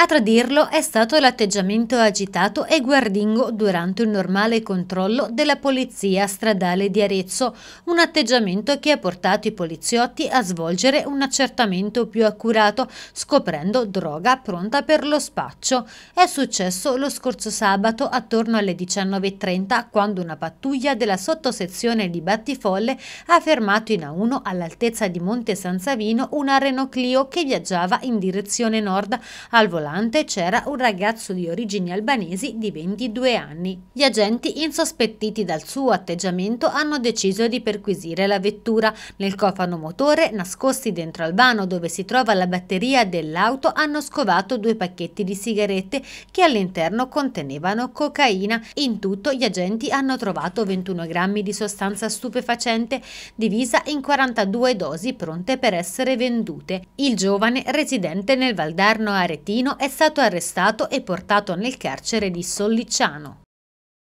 A tradirlo è stato l'atteggiamento agitato e guardingo durante un normale controllo della polizia stradale di Arezzo, un atteggiamento che ha portato i poliziotti a svolgere un accertamento più accurato, scoprendo droga pronta per lo spaccio. È successo lo scorso sabato attorno alle 19.30 quando una pattuglia della sottosezione di Battifolle ha fermato in A1 all'altezza di Monte San Savino una Renault Clio che viaggiava in direzione nord al volante volante c'era un ragazzo di origini albanesi di 22 anni. Gli agenti, insospettiti dal suo atteggiamento, hanno deciso di perquisire la vettura. Nel cofano motore, nascosti dentro al vano dove si trova la batteria dell'auto, hanno scovato due pacchetti di sigarette che all'interno contenevano cocaina. In tutto gli agenti hanno trovato 21 grammi di sostanza stupefacente, divisa in 42 dosi pronte per essere vendute. Il giovane residente nel Valdarno Aretino è stato arrestato e portato nel carcere di Solliciano.